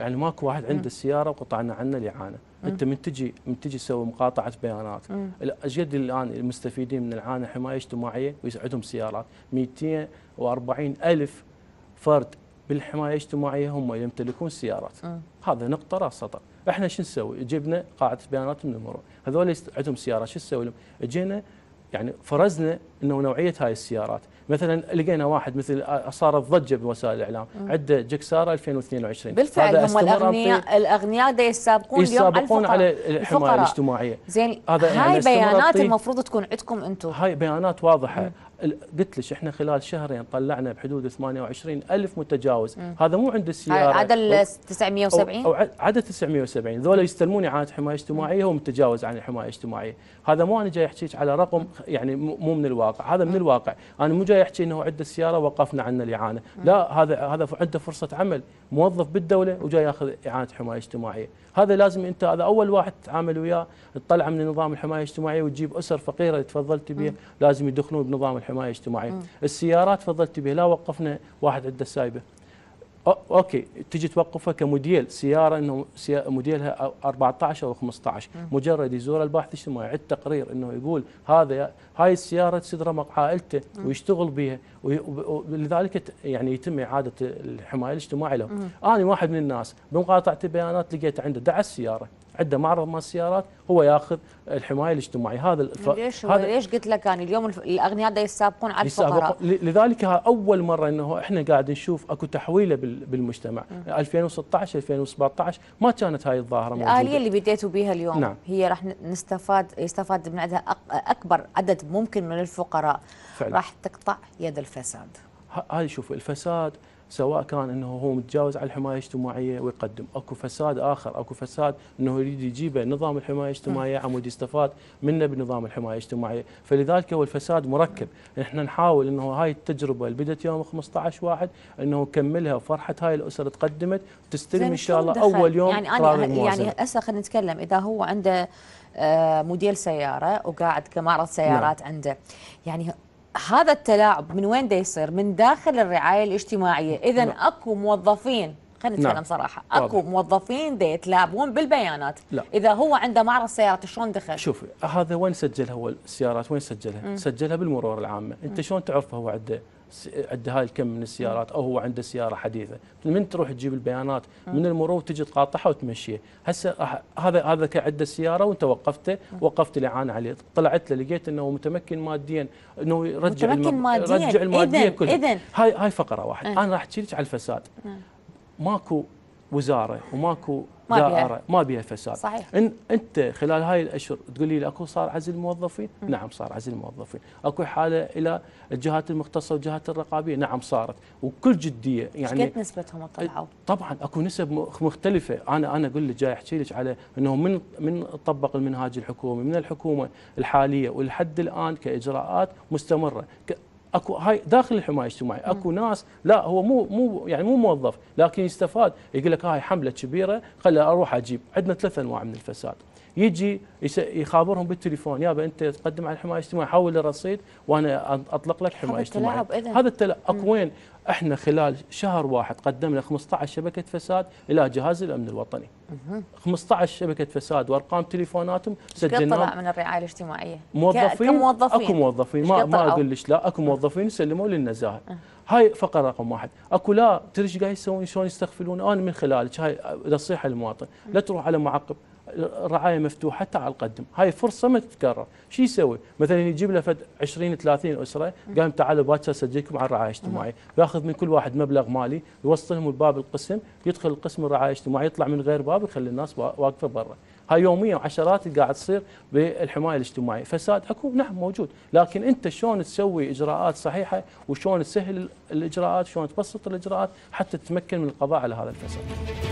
يعني ماكو واحد عنده السياره وقطعنا عنه الاعانه انت من تجي من تجي تسوي مقاطعه بيانات الاجيال الان المستفيدين من الاعانه حمايه اجتماعيه ويسعدهم سيارات 240 الف فرد بالحمايه الاجتماعيه هم يمتلكون سيارات هذا نقطه راس سطر احنا شو نسوي جبنا قاعده بيانات من المرور هذول عندهم سيارات شو نسوي لهم اجينا يعني فرزنا انه نوعيه هاي السيارات مثلا لقينا واحد مثل آه، صارت ضجه بوسائل الاعلام عنده جكسارا 2022 بالفعل هم الاغنياء الاغنياء دا يسابقون اليوم يسابقون على الحمايه الاجتماعيه زين يعني هاي بيانات المفروض تكون عندكم انتم هاي بيانات واضحه مم. قلت لك احنا خلال شهرين طلعنا بحدود 28 ألف متجاوز مم. هذا مو عند السيارة عدد 970 أو, أو عدد 970 ذولا يستلمون إعادة حماية اجتماعية هو متجاوز عن الحماية الاجتماعية هذا مو أنا جاي أحكيك على رقم يعني مو من الواقع هذا من الواقع أنا مو جاي أحكي أنه عند السيارة وقفنا عنه الإعانة لا هذا هذا عنده فرصة عمل موظف بالدولة وجاي ياخذ إعانة حماية اجتماعية هذا لازم أنت هذا أول واحد تتعامل وياه تطلعه من نظام الحماية الاجتماعية وتجيب أسر فقيرة اللي تفضلتي بها لازم يدخلون بنظام الحماية الحمايه الاجتماعيه، م. السيارات فضلت بها لا وقفنا واحد عنده سايبه اوكي تجي توقفها كموديل سياره انه موديلها 14 او 15 م. مجرد يزور الباحث الاجتماعي عد تقرير انه يقول هذا هاي السياره تسد رمق عائلته م. ويشتغل بها ولذلك يعني يتم اعاده الحمايه الاجتماعيه له م. انا واحد من الناس بمقاطعه بيانات لقيت عنده دعس سياره. عنده معرض مال السيارات هو ياخذ الحمايه الاجتماعيه هذا الف... يعني ليش هذا ليش قلت لك انا اليوم الاغنياء دا يسابقون على الفقراء لذلك اول مره انه احنا قاعد نشوف اكو تحويله بالمجتمع م. 2016 2017 ما كانت هاي الظاهره موجوده الاليه اللي بديتوا بها اليوم نعم. هي راح نستفاد يستفاد من عندها اكبر عدد ممكن من الفقراء فعلا. راح تقطع يد الفساد هذه شوف الفساد سواء كان انه هو متجاوز على الحمايه الاجتماعيه ويقدم، اكو فساد اخر، اكو فساد انه يريد يجيبه نظام الحمايه الاجتماعيه نعم. عمود يستفاد منه بنظام الحمايه الاجتماعيه، فلذلك هو الفساد مركب، احنا نحاول انه هاي التجربه اللي بدت يوم 15 واحد انه نكملها فرحه هاي الاسر تقدمت تستلم ان شاء الله اول يوم يعني انا يعني هسه خلينا نتكلم اذا هو عنده آه، موديل سياره وقاعد كمعرض سيارات نعم. عنده يعني هذا التلاعب من وين دا يصير؟ من داخل الرعايه الاجتماعيه، اذا نعم. اكو موظفين خلينا نتكلم نعم. صراحه، اكو واضح. موظفين دا يتلاعبون بالبيانات، لا. اذا هو عنده معرض سيارات شلون دخل؟ شوف هذا وين سجلها هو السيارات وين سجلها؟ م. سجلها بالمرور العامه، انت شلون تعرف هو عنده عند هاي الكم من السيارات او هو عنده سياره حديثه من تروح تجيب البيانات آه. من المرور تجي تقاطعها وتمشيه هسه هذا هذا عنده السياره وانت وقفته آه. وقفت الاعانه عليه طلعت له لقيت انه متمكن ماديا انه يرجع متمكن الم... ماديا الماديه كلها هاي هاي فقره واحد آه. انا راح احكي لك على الفساد ماكو وزاره وماكو دائره ما بيها فساد صحيح. إن انت خلال هاي الاشهر تقول لي اكو صار عزل الموظفين م. نعم صار عزل الموظفين اكو حاله الى الجهات المختصه والجهات الرقابيه نعم صارت وكل جديه يعني كيف نسبتهم طلعوا إيه، طبعا اكو نسب مختلفه انا انا اقول لك جاي احكي لك على انه من من طبق المنهاج الحكومي من الحكومه الحاليه ولحد الان كاجراءات مستمره اكو هاي داخل الحمايه الاجتماعيه اكو ناس لا هو مو مو يعني مو موظف لكن يستفاد يقول لك هاي حمله كبيره خلي اروح اجيب عندنا ثلاث انواع من الفساد يجي يخابرهم بالتليفون يابا انت تقدم على الحمايه الاجتماعيه حول الرصيد وانا اطلق لك حمايه اجتماعيه هذا التلاعب اكو وين احنا خلال شهر واحد قدمنا 15 شبكه فساد الى جهاز الامن الوطني 15 شبكه فساد وارقام تليفوناتهم سجلنا طلع من الرعايه الاجتماعيه موظفين كموظفين اكو موظفين ما, ما اقول لك لا اكو موظفين سلموا للنزاهه أه. هاي فقره رقم واحد اكو لا تدري ايش قاعد يسوون شلون يستغفلون انا من خلالك هاي نصيحه للمواطن لا أه. تروح على معقب رعايه مفتوحه تعال قدم هاي فرصه ما تتكرر شو يسوي مثلا يجيب له فد 20 30 اسره قام تعالوا باكر سجلكم على الرعايه الاجتماعيه ياخذ من كل واحد مبلغ مالي يوصلهم لباب القسم يدخل القسم الرعايه الاجتماعيه يطلع من غير باب يخلي الناس واقفه برا هاي يوميا عشرات قاعد تصير بالحمايه الاجتماعيه فساد اكو نعم موجود لكن انت شلون تسوي اجراءات صحيحه وشلون تسهل الاجراءات شلون تبسط الاجراءات حتى تتمكن من القضاء على هذا الفساد